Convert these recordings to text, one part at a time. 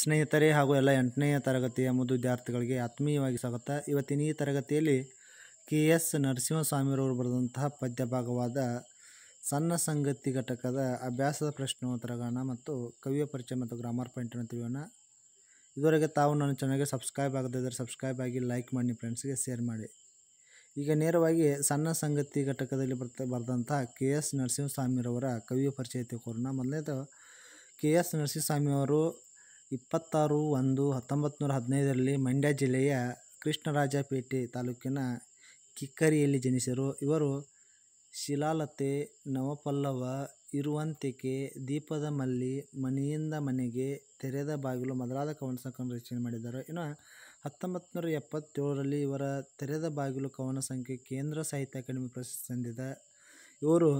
ಸ್ನೇಹಿತರೇ ಹಾಗೂ ಎಲ್ಲ ಎಂಟನೆಯ ತರಗತಿಯ ಮುದ್ದು ವಿದ್ಯಾರ್ಥಿಗಳಿಗೆ ಆತ್ಮೀಯವಾಗಿ ಸ್ವಾಗತ ಇವತ್ತಿನ ಈ ತರಗತಿಯಲ್ಲಿ ಕೆ ಎಸ್ ನರಸಿಂಹಸ್ವಾಮಿರವರು ಬರೆದಂತಹ ಪದ್ಯಭಾಗವಾದ ಸಣ್ಣ ಸಂಗತಿ ಘಟಕದ ಅಭ್ಯಾಸದ ಪ್ರಶ್ನೋತ್ತರಗಳನ್ನ ಮತ್ತು ಕವಿಯ ಪರಿಚಯ ಮತ್ತು ಗ್ರಾಮರ್ ಪಾಯಿಂಟನ್ನು ತಿಳಿಯೋಣ ಇದುವರೆಗೆ ತಾವು ನನ್ನ ಚೆನ್ನಾಗಿ ಸಬ್ಸ್ಕ್ರೈಬ್ ಆಗದಿದ್ದರೆ ಸಬ್ಸ್ಕ್ರೈಬ್ ಆಗಿ ಲೈಕ್ ಮಾಡಿ ಫ್ರೆಂಡ್ಸ್ಗೆ ಶೇರ್ ಮಾಡಿ ಈಗ ನೇರವಾಗಿ ಸಣ್ಣ ಸಂಗತಿ ಘಟಕದಲ್ಲಿ ಬರ್ತಾ ಬರೆದಂಥ ಕೆ ಎಸ್ ನರಸಿಂಹಸ್ವಾಮಿರವರ ಕವಿಯ ಪರಿಚಯ ತಿಳ್ಕೊಳ್ಳೋಣ ಮೊದಲನೇದು ಕೆ ಎಸ್ ನರಸಿಂಹಸ್ವಾಮಿಯವರು ಇಪ್ಪತ್ತಾರು ಒಂದು ಹತ್ತೊಂಬತ್ತು ನೂರ ಹದಿನೈದರಲ್ಲಿ ಮಂಡ್ಯ ಜಿಲ್ಲೆಯ ಕೃಷ್ಣರಾಜಪೇಟೆ ತಾಲೂಕಿನ ಕಿಕ್ಕರಿಯಲ್ಲಿ ಜನಿಸಿದರು ಇವರು ಶಿಲಾಲತೆ ನವಪಲ್ಲವ ಇರುವಂತಿಕೆ ದೀಪದ ಮಲ್ಲಿ ಮನೆಯಿಂದ ಮನೆಗೆ ತೆರೆದ ಬಾಗಿಲು ಮೊದಲಾದ ಕವನ ಸಂಕಲನ ರಚನೆ ಮಾಡಿದ್ದಾರೆ ಇನ್ನು ಹತ್ತೊಂಬತ್ತು ನೂರ ಎಪ್ಪತ್ತೇಳರಲ್ಲಿ ಇವರ ತೆರೆದ ಬಾಗಿಲು ಕವನ ಸಂಖ್ಯೆ ಕೇಂದ್ರ ಸಾಹಿತ್ಯ ಅಕಾಡೆಮಿ ಪ್ರಶಸ್ತಿ ಸಂದಿದೆ ಇವರು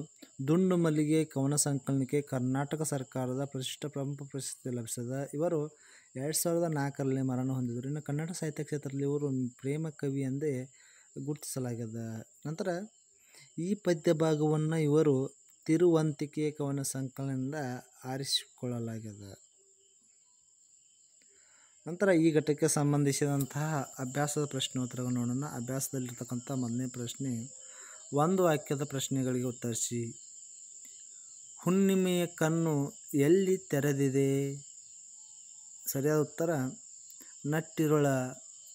ದುಂಡು ಮಲ್ಲಿಗೆ ಕವನ ಸಂಕಲನಕ್ಕೆ ಕರ್ನಾಟಕ ಸರ್ಕಾರದ ಪ್ರಶಿಷ್ಟ ಪ್ರಮುಖ ಪ್ರಶಸ್ತಿ ಲಭಿಸಿದ ಇವರು ಎರಡು ಸಾವಿರದ ನಾಲ್ಕರಲ್ಲಿ ಮರಣ ಹೊಂದಿದರು ಇನ್ನು ಕನ್ನಡ ಸಾಹಿತ್ಯ ಕ್ಷೇತ್ರದಲ್ಲಿ ಇವರು ಪ್ರೇಮ ಕವಿ ಎಂದೇ ಗುರುತಿಸಲಾಗಿದ ನಂತರ ಈ ಪದ್ಯ ಭಾಗವನ್ನು ಇವರು ತಿರುವಂತಿಕೆ ಕವನ ಸಂಕಲನದಿಂದ ಆರಿಸಿಕೊಳ್ಳಲಾಗಿದೆ ನಂತರ ಈ ಘಟಕ್ಕೆ ಸಂಬಂಧಿಸಿದಂತಹ ಅಭ್ಯಾಸದ ಪ್ರಶ್ನೋತ್ತರವನ್ನು ನೋಡೋಣ ಅಭ್ಯಾಸದಲ್ಲಿರ್ತಕ್ಕಂಥ ಮೊದಲನೇ ಪ್ರಶ್ನೆ ಒಂದು ವಾಕ್ಯದ ಪ್ರಶ್ನೆಗಳಿಗೆ ಉತ್ತರಿಸಿ ಹುಣ್ಣಿಮೆಯ ಕಣ್ಣು ಎಲ್ಲಿ ತೆರೆದಿದೆ ಸರಿಯಾದ ಉತ್ತರ ನಟ್ಟಿರೊಳ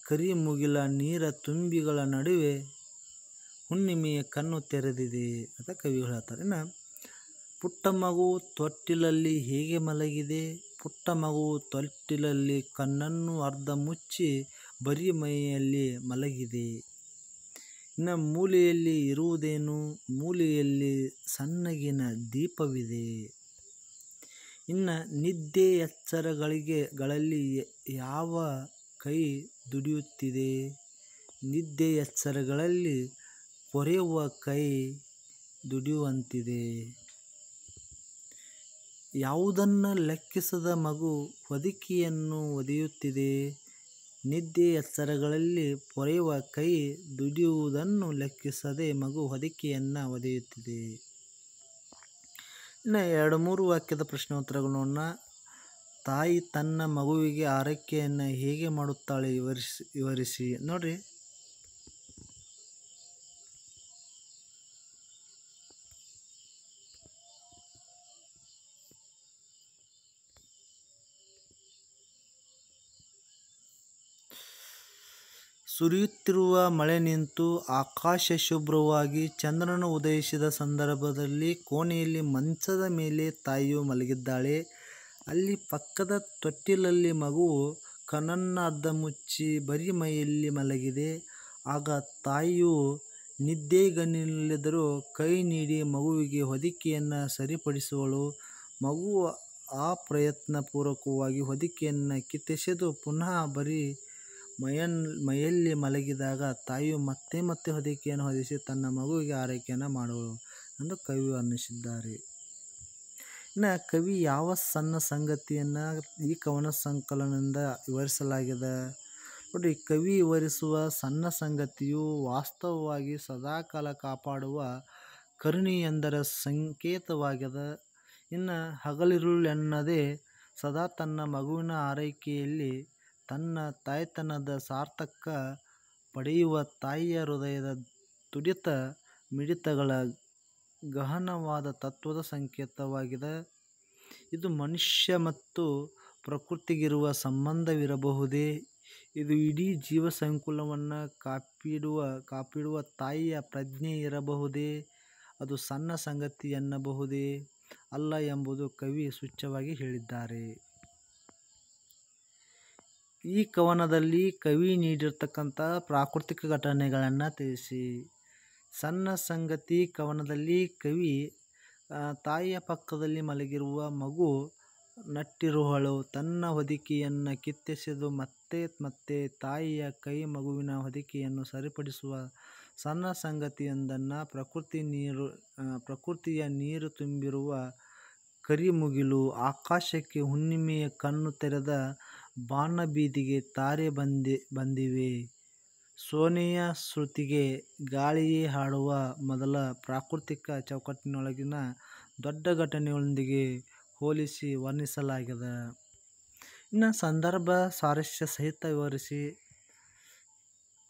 ಕರಿ ಮುಗಿಲ ನೀರ ತುಂಬಿಗಳ ನಡುವೆ ಹುಣ್ಣಿಮೆಯ ಕಣ್ಣು ತೆರೆದಿದೆ ಅಂತ ಕವಿಗಳು ಹೇಳ್ತಾರೆ ಇನ್ನು ಪುಟ್ಟ ಮಗು ತೊಟ್ಟಿಲಲ್ಲಿ ಹೇಗೆ ಮಲಗಿದೆ ಪುಟ್ಟ ಮಗು ತೊಟ್ಟಿಲಲ್ಲಿ ಕಣ್ಣನ್ನು ಅರ್ಧ ಮುಚ್ಚಿ ಬರಿ ಮೈಯಲ್ಲಿ ಮಲಗಿದೆ ಇನ್ನು ಮೂಲೆಯಲ್ಲಿ ಇರುವುದೇನು ಮೂಲೆಯಲ್ಲಿ ಸಣ್ಣಗಿನ ದೀಪವಿದೆ ಇನ್ನು ನಿದ್ದೆ ಎಚ್ಚರಗಳಿಗೆ ಗಳಲ್ಲಿ ಯಾವ ಕೈ ದುಡಿಯುತ್ತಿದೆ ನಿದ್ದೆ ಎಚ್ಚರಗಳಲ್ಲಿ ಕೊರೆಯುವ ಕೈ ದುಡಿಯುವಂತಿದೆ ಯಾವುದನ್ನು ಲೆಕ್ಕಿಸದ ಮಗು ಹೊದಿಕೆಯನ್ನು ಒದೆಯುತ್ತಿದೆ ನಿದ್ದೆ ಎಚ್ಚರಗಳಲ್ಲಿ ಪೊರೆಯುವ ಕೈ ದುಡಿಯುವುದನ್ನು ಲೆಕ್ಕಿಸದೆ ಮಗು ಹೊದಿಕೆಯನ್ನು ಒದೆಯುತ್ತಿದೆ ಇನ್ನು ಎರಡು ಮೂರು ವಾಕ್ಯದ ಪ್ರಶ್ನೆ ನೋಡೋಣ ತಾಯಿ ತನ್ನ ಮಗುವಿಗೆ ಆರೈಕೆಯನ್ನು ಹೇಗೆ ಮಾಡುತ್ತಾಳೆ ವಿವರಿಸಿ ವಿವರಿಸಿ ನೋಡಿರಿ ಸುರಿಯುತ್ತಿರುವ ಮಳೆ ನಿಂತು ಆಕಾಶ ಶುಭ್ರವಾಗಿ ಚಂದ್ರನು ಉದಯಿಸಿದ ಸಂದರ್ಭದಲ್ಲಿ ಕೋಣೆಯಲ್ಲಿ ಮಂಚದ ಮೇಲೆ ತಾಯಿಯು ಮಲಗಿದ್ದಾಳೆ ಅಲ್ಲಿ ಪಕ್ಕದ ತೊಟ್ಟಿಲಲ್ಲಿ ಮಗುವು ಕಣ್ಣನ್ನ ಅದ್ದ ಮುಚ್ಚಿ ಬರೀ ಮೈಯಲ್ಲಿ ಮಲಗಿದೆ ಆಗ ತಾಯಿಯು ನಿದ್ದೆಗನಿಲ್ಲದರೂ ಕೈ ನೀಡಿ ಮಗುವಿಗೆ ಹೊದಿಕೆಯನ್ನು ಸರಿಪಡಿಸುವಳು ಮಗು ಆ ಪ್ರಯತ್ನಪೂರ್ವಕವಾಗಿ ಹೊದಿಕೆಯನ್ನು ಕಿತ್ತೆಸೆದು ಪುನಃ ಬರೀ ಮಯನ್ ಮೈಯಲ್ಲಿ ಮಲಗಿದಾಗ ತಾಯಿಯು ಮತ್ತೆ ಮತ್ತೆ ಹೊದಿಕೆಯನ್ನು ಹೊದಿಸಿ ತನ್ನ ಮಗುವಿಗೆ ಆರೈಕೆಯನ್ನು ಮಾಡುವಳು ಎಂದು ಕವಿ ವರ್ಣಿಸಿದ್ದಾರೆ ಇನ್ನು ಕವಿ ಯಾವ ಸಣ್ಣ ಸಂಗತಿಯನ್ನು ಈ ಕವನ ಸಂಕಲನದಿಂದ ವಿವರಿಸಲಾಗಿದೆ ನೋಡಿ ಕವಿ ವಿವರಿಸುವ ಸಣ್ಣ ಸಂಗತಿಯು ವಾಸ್ತವವಾಗಿ ಸದಾಕಾಲ ಕಾಪಾಡುವ ಕರುಣಿ ಎಂದರ ಸಂಕೇತವಾಗ್ಯದ ಇನ್ನು ಹಗಲಿರುಳೆನ್ನದೇ ಸದಾ ತನ್ನ ಮಗುವಿನ ಆರೈಕೆಯಲ್ಲಿ ತನ್ನ ತಾಯ್ತನದ ಸಾರ್ಥಕ ಪಡೆಯುವ ತಾಯಿಯ ಹೃದಯದ ತುಡಿತ ಮಿಡಿತಗಳ ಗಹನವಾದ ತತ್ವದ ಸಂಕೇತವಾಗಿದೆ. ಇದು ಮನುಷ್ಯ ಮತ್ತು ಪ್ರಕೃತಿಗಿರುವ ಸಂಬಂಧವಿರಬಹುದೇ? ಇದು ಇಡೀ ಸಂಕುಲವನ್ನು ಕಾಪಿಡುವ ಕಾಪಿಡುವ ತಾಯಿಯ ಪ್ರಜ್ಞೆ ಇರಬಹುದೇ? ಅದು ಸಣ್ಣ ಎನ್ನಬಹುದೇ ಅಲ್ಲ ಎಂಬುದು ಕವಿ ಸೂಚ್ಯವಾಗಿ ಹೇಳಿದ್ದಾರೆ. ಈ ಕವನದಲ್ಲಿ ಕವಿ ನೀಡಿರ್ತಕ್ಕಂಥ ಪ್ರಾಕೃತಿಕ ಘಟನೆಗಳನ್ನು ತಿಳಿಸಿ ಸಣ್ಣ ಸಂಗತಿ ಕವನದಲ್ಲಿ ಕವಿ ತಾಯಿಯ ಪಕ್ಕದಲ್ಲಿ ಮಲಗಿರುವ ಮಗು ನಟ್ಟಿರುವಳು ತನ್ನ ಹೊದಿಕೆಯನ್ನು ಕಿತ್ತೆಸೆದು ಮತ್ತೆ ಮತ್ತೆ ತಾಯಿಯ ಕೈ ಮಗುವಿನ ಹೊದಿಕೆಯನ್ನು ಸರಿಪಡಿಸುವ ಸಣ್ಣ ಸಂಗತಿಯೊಂದನ್ನು ಪ್ರಕೃತಿ ನೀರು ಪ್ರಕೃತಿಯ ನೀರು ತುಂಬಿರುವ ಕರಿಮುಗಿಲು ಆಕಾಶಕ್ಕೆ ಹುಣ್ಣಿಮೆಯ ಕಣ್ಣು ತೆರೆದ ಬಾಣ ಬೀದಿಗೆ ತಾರೆ ಬಂದಿ ಬಂದಿವೆ. ಸೋನೆಯ ಶ್ರುತಿಗೆ ಗಾಳಿಯೇ ಹಾಡುವ ಮೊದಲ ಪ್ರಾಕೃತಿಕ ಚೌಕಟ್ಟಿನೊಳಗಿನ ದೊಡ್ಡ ಘಟನೆಯೊಂದಿಗೆ ಹೋಲಿಸಿ ವರ್ಣಿಸಲಾಗಿದೆ. ಇನ್ನು ಸಂದರ್ಭ ಸಾರಸ್ಯ ಸಹಿತ ವಿವರಿಸಿ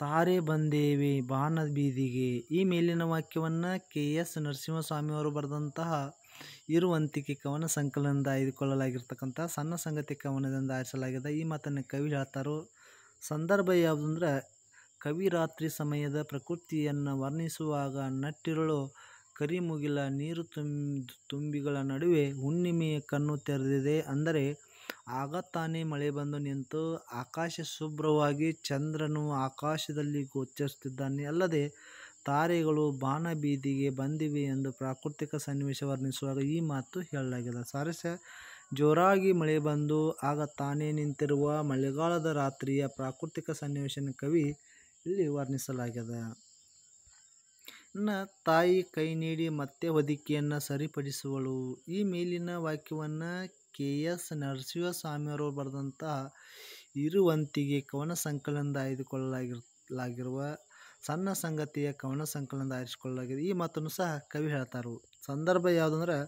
ತಾರೆ ಬಂದೇವೆ ಬಾಣ ಬೀದಿಗೆ. ಈ ಮೇಲಿನ ವಾಕ್ಯವನ್ನು ಕೆ. ಎಸ್. ನರಸಿಂಹಸ್ವಾಮಿಯವರು ಬರೆದಂತಹ ಇರುವಂತಿಕೆ ಕವನ ಸಂಕಲನದಿಂದ ಆಯ್ದುಕೊಳ್ಳಲಾಗಿರ್ತಕ್ಕಂಥ ಸಣ್ಣ ಸಂಗತಿ ಕವನದಿಂದ ಆರಿಸಲಾಗಿದೆ ಈ ಮಾತನ್ನು ಕವಿ ಹೇಳ್ತಾರೋ ಸಂದರ್ಭ ಯಾವುದಂದ್ರೆ ಕವಿರಾತ್ರಿ ಸಮಯದ ಪ್ರಕೃತಿಯನ್ನು ವರ್ಣಿಸುವಾಗ ನಟ್ಟಿರಳು ಕರಿಮುಗಿಲ ನೀರು ತುಂಬ ತುಂಬಿಗಳ ನಡುವೆ ಹುಣ್ಣಿಮೆಯ ಕಣ್ಣು ತೆರೆದಿದೆ ಅಂದರೆ ಆಗ ತಾನೇ ಮಳೆ ಬಂದು ನಿಂತು ಆಕಾಶ ಶುಭ್ರವಾಗಿ ಚಂದ್ರನು ಆಕಾಶದಲ್ಲಿ ಗೋಚರಿಸುತ್ತಿದ್ದಾನೆ ಅಲ್ಲದೆ ತಾರೆಗಳು ಬೀದಿಗೆ ಬಂದಿವೆ ಎಂದು ಪ್ರಾಕೃತಿಕ ಸನ್ನಿವೇಶ ವರ್ಣಿಸುವಾಗ ಈ ಮಾತು ಹೇಳಲಾಗಿದೆ ಸಾರಸ್ಯ ಜೋರಾಗಿ ಮಳೆ ಬಂದು ಆಗ ತಾನೇ ನಿಂತಿರುವ ಮಳೆಗಾಲದ ರಾತ್ರಿಯ ಪ್ರಾಕೃತಿಕ ಸನ್ನಿವೇಶನ ಕವಿ ಇಲ್ಲಿ ವರ್ಣಿಸಲಾಗಿದೆ ಇನ್ನು ತಾಯಿ ಕೈ ನೀಡಿ ಮತ್ತೆ ಹೊದಿಕೆಯನ್ನು ಸರಿಪಡಿಸುವಳು ಈ ಮೇಲಿನ ವಾಕ್ಯವನ್ನು ಕೆ ಎಸ್ ನರಸಿಂಹಸ್ವಾಮಿಯವರು ಬರೆದಂತಹ ಇರುವಂತಿಗೆ ಕವನ ಸಂಕಲನದಿಂದ ಆಯ್ದುಕೊಳ್ಳಲಾಗಿರ್ ಲಾಗಿರುವ ಸಣ್ಣ ಸಂಗತಿಯ ಕವನ ಸಂಕಲನದ ಆರಿಸಿಕೊಳ್ಳಲಾಗಿದೆ ಈ ಮಾತನ್ನು ಸಹ ಕವಿ ಹೇಳ್ತಾರು ಸಂದರ್ಭ ಯಾವುದಂದ್ರೆ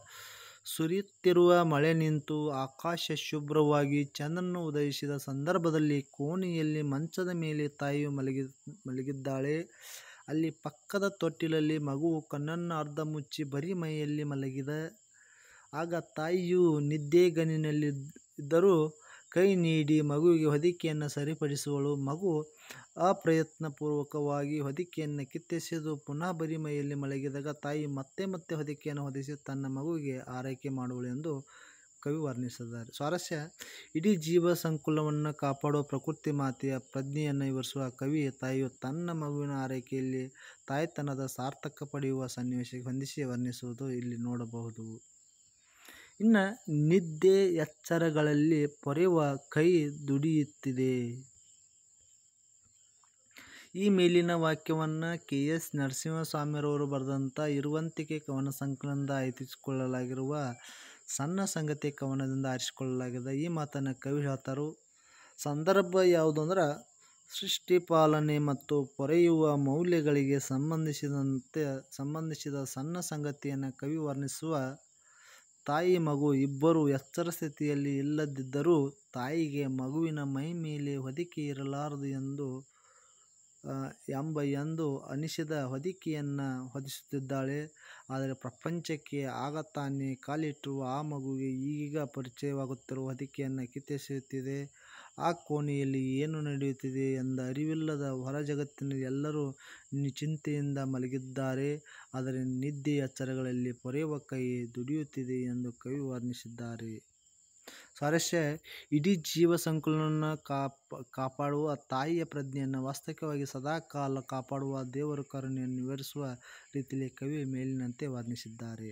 ಸುರಿಯುತ್ತಿರುವ ಮಳೆ ನಿಂತು ಆಕಾಶ ಶುಭ್ರವಾಗಿ ಚಂದ್ರನ್ನು ಉದಯಿಸಿದ ಸಂದರ್ಭದಲ್ಲಿ ಕೋಣೆಯಲ್ಲಿ ಮಂಚದ ಮೇಲೆ ತಾಯಿಯು ಮಲಗಿ ಮಲಗಿದ್ದಾಳೆ ಅಲ್ಲಿ ಪಕ್ಕದ ತೊಟ್ಟಿಲಲ್ಲಿ ಮಗು ಕಣ್ಣನ್ನು ಅರ್ಧ ಮುಚ್ಚಿ ಬರೀ ಮೈಯಲ್ಲಿ ಮಲಗಿದ ಆಗ ತಾಯಿಯು ನಿದ್ದೆಗನಿನಲ್ಲಿ ಇದ್ದರೂ ಕೈ ನೀಡಿ ಮಗುವಿಗೆ ಹೊದಿಕೆಯನ್ನು ಸರಿಪಡಿಸುವಳು ಮಗು ಅಪ್ರಯತ್ನಪೂರ್ವಕವಾಗಿ ಹೊದಿಕೆಯನ್ನು ಕಿತ್ತೆಸೆದು ಪುನಃ ಬರಿಮೈಯಲ್ಲಿ ಮಲಗಿದಾಗ ತಾಯಿ ಮತ್ತೆ ಮತ್ತೆ ಹೊದಿಕೆಯನ್ನು ಹೊದಿಸಿ ತನ್ನ ಮಗುವಿಗೆ ಆರೈಕೆ ಮಾಡುವಳು ಎಂದು ಕವಿ ವರ್ಣಿಸಿದ್ದಾರೆ ಸ್ವಾರಸ್ಯ ಇಡೀ ಜೀವ ಸಂಕುಲವನ್ನು ಕಾಪಾಡುವ ಪ್ರಕೃತಿ ಮಾತೆಯ ಪ್ರಜ್ಞೆಯನ್ನು ವಿವರಿಸುವ ಕವಿ ತಾಯಿಯು ತನ್ನ ಮಗುವಿನ ಆರೈಕೆಯಲ್ಲಿ ತಾಯ್ತನದ ಸಾರ್ಥಕ ಪಡೆಯುವ ಸನ್ನಿವೇಶಕ್ಕೆ ಹೊಂದಿಸಿ ವರ್ಣಿಸುವುದು ಇಲ್ಲಿ ನೋಡಬಹುದು ಇನ್ನು ನಿದ್ದೆ ಎಚ್ಚರಗಳಲ್ಲಿ ಪೊರೆಯುವ ಕೈ ದುಡಿಯುತ್ತಿದೆ ಈ ಮೇಲಿನ ವಾಕ್ಯವನ್ನು ಕೆ ಎಸ್ ನರಸಿಂಹಸ್ವಾಮಿರವರು ಬರೆದಂಥ ಇರುವಂತಿಕೆ ಕವನ ಸಂಕಲನದಿಂದ ಐತಿಸಿಕೊಳ್ಳಲಾಗಿರುವ ಸಣ್ಣ ಸಂಗತಿ ಕವನದಿಂದ ಆರಿಸಿಕೊಳ್ಳಲಾಗಿದೆ ಈ ಮಾತನ್ನು ಕವಿ ಹೇಳ್ತಾರೋ ಸಂದರ್ಭ ಯಾವುದು ಅಂದ್ರೆ ಸೃಷ್ಟಿಪಾಲನೆ ಮತ್ತು ಪೊರೆಯುವ ಮೌಲ್ಯಗಳಿಗೆ ಸಂಬಂಧಿಸಿದಂತೆ ಸಂಬಂಧಿಸಿದ ಸಣ್ಣ ಸಂಗತಿಯನ್ನು ಕವಿ ವರ್ಣಿಸುವ ತಾಯಿ ಮಗು ಇಬ್ಬರು ಎಚ್ಚರ ಸ್ಥಿತಿಯಲ್ಲಿ ಇಲ್ಲದಿದ್ದರೂ ತಾಯಿಗೆ ಮಗುವಿನ ಮೈ ಮೇಲೆ ಹೊದಿಕೆ ಇರಲಾರದು ಎಂದು ಎಂಬ ಎಂದು ಅನಿಸಿದ ಹೊದಿಕೆಯನ್ನು ಹೊದಿಸುತ್ತಿದ್ದಾಳೆ ಆದರೆ ಪ್ರಪಂಚಕ್ಕೆ ಆಗ ತಾನೇ ಕಾಲಿಟ್ಟಿರುವ ಆ ಮಗುವಿಗೆ ಈಗೀಗ ಪರಿಚಯವಾಗುತ್ತಿರುವ ಹೊದಿಕೆಯನ್ನು ಕಿತ್ತೆಸೆಯುತ್ತಿದೆ ಆ ಕೋಣೆಯಲ್ಲಿ ಏನು ನಡೆಯುತ್ತಿದೆ ಎಂದ ಅರಿವಿಲ್ಲದ ಹೊರ ಜಗತ್ತಿನಲ್ಲಿ ಎಲ್ಲರೂ ನಿಚಿಂತೆಯಿಂದ ಮಲಗಿದ್ದಾರೆ ಆದರೆ ನಿದ್ದೆಯ ಚರಗಳಲ್ಲಿ ಪೊರೆಯುವ ಕೈ ದುಡಿಯುತ್ತಿದೆ ಎಂದು ಕವಿ ವರ್ಣಿಸಿದ್ದಾರೆ ಸ್ವಾರಸ್ಯ ಇಡೀ ಜೀವ ಸಂಕುಲನ ಕಾಪ ಕಾಪಾಡುವ ತಾಯಿಯ ಪ್ರಜ್ಞೆಯನ್ನು ವಾಸ್ತವಿಕವಾಗಿ ಸದಾಕಾಲ ಕಾಪಾಡುವ ದೇವರ ಕರುಣೆಯನ್ನು ವಿವರಿಸುವ ರೀತಿಯಲ್ಲಿ ಕವಿ ಮೇಲಿನಂತೆ ವರ್ಣಿಸಿದ್ದಾರೆ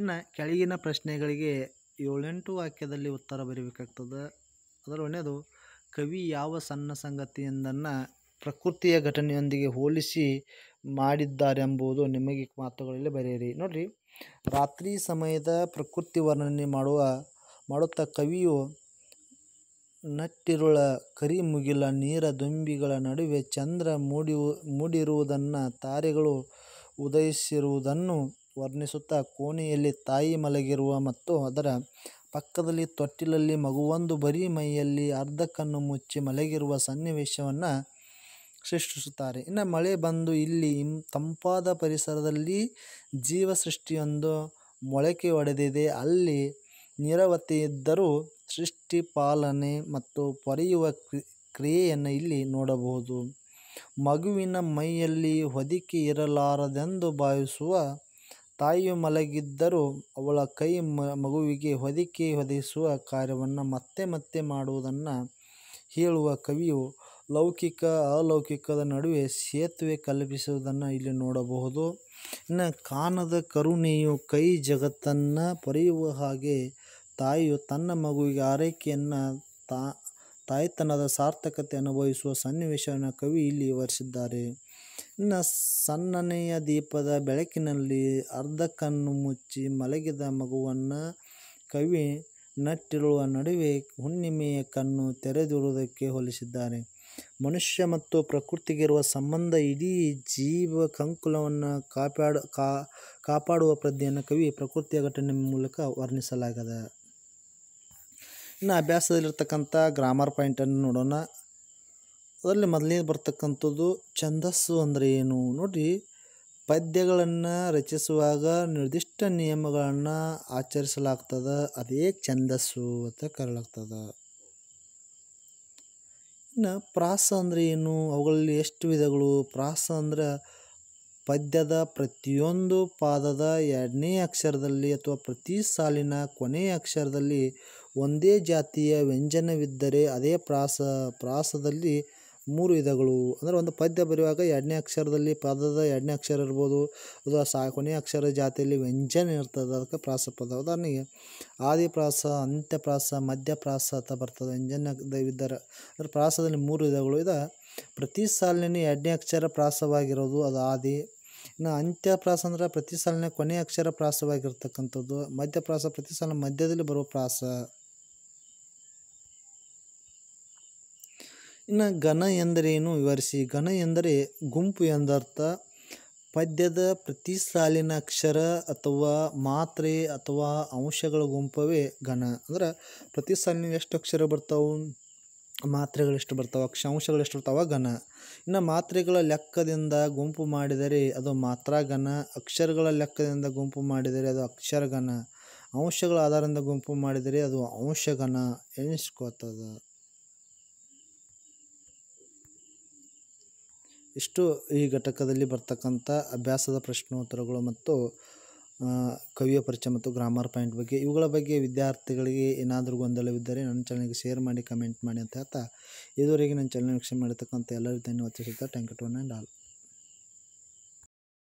ಇನ್ನು ಕೆಳಗಿನ ಪ್ರಶ್ನೆಗಳಿಗೆ ಏಳೆಂಟು ವಾಕ್ಯದಲ್ಲಿ ಉತ್ತರ ಬರೀಬೇಕಾಗ್ತದೆ ಅದರೊನೆಯದು ಕವಿ ಯಾವ ಸಣ್ಣ ಸಂಗತಿಯೊಂದನ್ನು ಪ್ರಕೃತಿಯ ಘಟನೆಯೊಂದಿಗೆ ಹೋಲಿಸಿ ಮಾಡಿದ್ದಾರೆಂಬುದು ನಿಮಗೆ ಮಾತುಗಳಲ್ಲಿ ಬರೆಯಿರಿ ನೋಡಿರಿ ರಾತ್ರಿ ಸಮಯದ ಪ್ರಕೃತಿ ವರ್ಣನೆ ಮಾಡುವ ಮಾಡುತ್ತಾ ಕವಿಯು ನಟ್ಟಿರುಳ ಕರಿಮುಗಿಲ ನೀರ ದುಂಬಿಗಳ ನಡುವೆ ಚಂದ್ರ ಮೂಡಿ ಮೂಡಿರುವುದನ್ನು ತಾರೆಗಳು ಉದಯಿಸಿರುವುದನ್ನು ವರ್ಣಿಸುತ್ತಾ ಕೋಣೆಯಲ್ಲಿ ತಾಯಿ ಮಲಗಿರುವ ಮತ್ತು ಅದರ ಪಕ್ಕದಲ್ಲಿ ತೊಟ್ಟಿಲಲ್ಲಿ ಮಗುವೊಂದು ಬರೀ ಮೈಯಲ್ಲಿ ಅರ್ಧಕ್ಕನ್ನು ಮುಚ್ಚಿ ಮಲಗಿರುವ ಸನ್ನಿವೇಶವನ್ನು ಸೃಷ್ಟಿಸುತ್ತಾರೆ ಇನ್ನು ಮಳೆ ಬಂದು ಇಲ್ಲಿ ತಂಪಾದ ಪರಿಸರದಲ್ಲಿ ಜೀವ ಸೃಷ್ಟಿಯೊಂದು ಮೊಳಕೆ ಒಡೆದಿದೆ ಅಲ್ಲಿ ನಿರವತಿಯಿದ್ದರೂ ಸೃಷ್ಟಿ ಪಾಲನೆ ಮತ್ತು ಪೊರೆಯುವ ಕ್ರಿಯೆಯನ್ನು ಇಲ್ಲಿ ನೋಡಬಹುದು. ಮಗುವಿನ ಮೈಯಲ್ಲಿ ಹೊದಿಕೆ ಇರಲಾರದೆಂದು ಭಾವಿಸುವ ತಾಯಿಯು ಮಲಗಿದ್ದರೂ ಅವಳ ಕೈ ಮಗುವಿಗೆ ಹೊದಿಕೆ ಹೊದಿಸುವ ಕಾರ್ಯವನ್ನು ಮತ್ತೆ ಮತ್ತೆ ಮಾಡುವುದನ್ನು ಹೇಳುವ ಕವಿಯು ಲೌಕಿಕ ಅಲೌಕಿಕದ ನಡುವೆ ಸೇತುವೆ ಕಲ್ಪಿಸುವುದನ್ನು ಇಲ್ಲಿ ನೋಡಬಹುದು. ಇನ್ನು ಕಾನದ ಕರುಣೆಯು ಕೈ ಜಗತ್ತನ್ನು ಪರೆಯುವ ಹಾಗೆ ತಾಯಿಯು ತನ್ನ ಮಗುವಿಗೆ ಆರೈಕೆಯನ್ನು ತಾ ತಾಯ್ತನದ ಸಾರ್ಥಕತೆ ಅನುಭವಿಸುವ ಸನ್ನಿವೇಶವನ್ನು ಕವಿ ಇಲ್ಲಿ ವಿವರಿಸಿದ್ದಾರೆ ಇನ್ನು ಸಣ್ಣನೆಯ ದೀಪದ ಬೆಳಕಿನಲ್ಲಿ ಅರ್ಧ ಕಣ್ಣು ಮುಚ್ಚಿ ಮಲಗಿದ ಮಗುವನ್ನು ಕವಿ ನಟ್ಟಿರುವ ನಡುವೆ ಹುಣ್ಣಿಮೆಯ ಕಣ್ಣು ತೆರೆದಿರುವುದಕ್ಕೆ ಹೋಲಿಸಿದ್ದಾರೆ ಮನುಷ್ಯ ಮತ್ತು ಪ್ರಕೃತಿಗಿರುವ ಸಂಬಂಧ ಇಡೀ ಜೀವ ಕಂಕುಲವನ್ನು ಕಾಪಾಡ ಕಾಪಾಡುವ ಪ್ರಜ್ಞೆಯನ್ನು ಕವಿ ಪ್ರಕೃತಿಯ ಘಟನೆ ಮೂಲಕ ವರ್ಣಿಸಲಾಗದ ಇನ್ನು ಅಭ್ಯಾಸದಲ್ಲಿರ್ತಕ್ಕಂಥ ಗ್ರಾಮರ್ ಪಾಯಿಂಟನ್ನು ನೋಡೋಣ ಅದರಲ್ಲಿ ಮೊದಲನೇದು ಬರ್ತಕ್ಕಂಥದ್ದು ಛಂದಸ್ಸು ಅಂದರೆ ಏನು ನೋಡಿರಿ ಪದ್ಯಗಳನ್ನು ರಚಿಸುವಾಗ ನಿರ್ದಿಷ್ಟ ನಿಯಮಗಳನ್ನು ಆಚರಿಸಲಾಗ್ತದೆ ಅದೇ ಛಂದಸ್ಸು ಅಂತ ಕರೆಯಲಾಗ್ತದೆ ಇನ್ನು ಪ್ರಾಸ ಅಂದರೆ ಏನು ಅವುಗಳಲ್ಲಿ ಎಷ್ಟು ವಿಧಗಳು ಪ್ರಾಸ ಅಂದ್ರೆ ಪದ್ಯದ ಪ್ರತಿಯೊಂದು ಪಾದದ ಎರಡನೇ ಅಕ್ಷರದಲ್ಲಿ ಅಥವಾ ಪ್ರತಿ ಸಾಲಿನ ಕೊನೆಯ ಅಕ್ಷರದಲ್ಲಿ ಒಂದೇ ಜಾತಿಯ ವ್ಯಂಜನವಿದ್ದರೆ ಅದೇ ಪ್ರಾಸ ಪ್ರಾಸದಲ್ಲಿ ಮೂರು ವಿಧಗಳು ಅಂದರೆ ಒಂದು ಪದ್ಯ ಬರೆಯುವಾಗ ಎರಡನೇ ಅಕ್ಷರದಲ್ಲಿ ಪದದ ಎರಡನೇ ಅಕ್ಷರ ಇರ್ಬೋದು ಅದು ಸಾ ಕೊನೆಯ ಅಕ್ಷರ ಜಾತಿಯಲ್ಲಿ ವ್ಯಂಜನ ಇರ್ತದೆ ಅದಕ್ಕೆ ಪ್ರಾಸ ಪದ ಉದಾಹರಣೆಗೆ ಆದಿಪ್ರಾಸ ಅಂತ್ಯಪ್ರಾಸ ಮಧ್ಯಪ್ರಾಸ ಅಂತ ಬರ್ತದೆ ವ್ಯಂಜನ ವಿಧರ ಅಂದರೆ ಪ್ರಾಸದಲ್ಲಿ ಮೂರು ವಿಧಗಳು ಇದ ಪ್ರತಿ ಸಾಲಿನ ಎರಡನೇ ಅಕ್ಷರ ಪ್ರಾಸವಾಗಿರೋದು ಅದು ಆದಿ ಇನ್ನು ಅಂತ್ಯಪ್ರಾಸ ಅಂದರೆ ಪ್ರತಿ ಸಾಲಿನ ಕೊನೆಯ ಅಕ್ಷರ ಪ್ರಾಸವಾಗಿರ್ತಕ್ಕಂಥದ್ದು ಮಧ್ಯಪ್ರಾಸ ಪ್ರತಿ ಸಾಲಿನ ಮಧ್ಯದಲ್ಲಿ ಬರುವ ಪ್ರಾಸ ಇನ್ನು ಘನ ಎಂದರೇನು ವಿವರಿಸಿ ಘನ ಎಂದರೆ ಗುಂಪು ಎಂದರ್ಥ ಪದ್ಯದ ಪ್ರತಿ ಸಾಲಿನ ಅಕ್ಷರ ಅಥವಾ ಮಾತ್ರೆ ಅಥವಾ ಅಂಶಗಳ ಗುಂಪವೇ ಘನ ಅಂದ್ರೆ ಪ್ರತಿ ಸಾಲಿನ ಎಷ್ಟು ಅಕ್ಷರ ಬರ್ತಾವೆ ಮಾತ್ರೆಗಳೆಷ್ಟು ಬರ್ತಾವೆ ಎಷ್ಟು ಬರ್ತಾವ ಘನ ಇನ್ನು ಮಾತ್ರೆಗಳ ಲೆಕ್ಕದಿಂದ ಗುಂಪು ಮಾಡಿದರೆ ಅದು ಮಾತ್ರ ಘನ ಅಕ್ಷರಗಳ ಲೆಕ್ಕದಿಂದ ಗುಂಪು ಮಾಡಿದರೆ ಅದು ಅಕ್ಷರ ಘನ ಅಂಶಗಳ ಆಧಾರದಿಂದ ಗುಂಪು ಮಾಡಿದರೆ ಅದು ಅಂಶ ಘನ ಎಣಿಸ್ಕೋತದ ಇಷ್ಟು ಈ ಘಟಕದಲ್ಲಿ ಬರ್ತಕ್ಕಂಥ ಅಭ್ಯಾಸದ ಪ್ರಶ್ನೋತ್ತರಗಳು ಮತ್ತು ಕವಿಯ ಪರಿಚಯ ಮತ್ತು ಗ್ರಾಮರ್ ಪಾಯಿಂಟ್ ಬಗ್ಗೆ ಇವುಗಳ ಬಗ್ಗೆ ವಿದ್ಯಾರ್ಥಿಗಳಿಗೆ ಏನಾದರೂ ಗೊಂದಲವಿದ್ದರೆ ನನ್ನ ಚಾನಲ್ಗೆ ಶೇರ್ ಮಾಡಿ ಕಮೆಂಟ್ ಮಾಡಿ ಅಂತ ಹೇಳ್ತಾ ಇದುವರೆಗೆ ನನ್ನ ಚಾನಲ್ ವೀಕ್ಷಣೆ ಮಾಡಿರ್ತಕ್ಕಂಥ ಎಲ್ಲರಿಗೂ ಧನ್ಯವಾದ ತಿಳಿಸುತ್ತಾ ಟ್ಯಾಂಕ್ ಯು ಟು ಆಲ್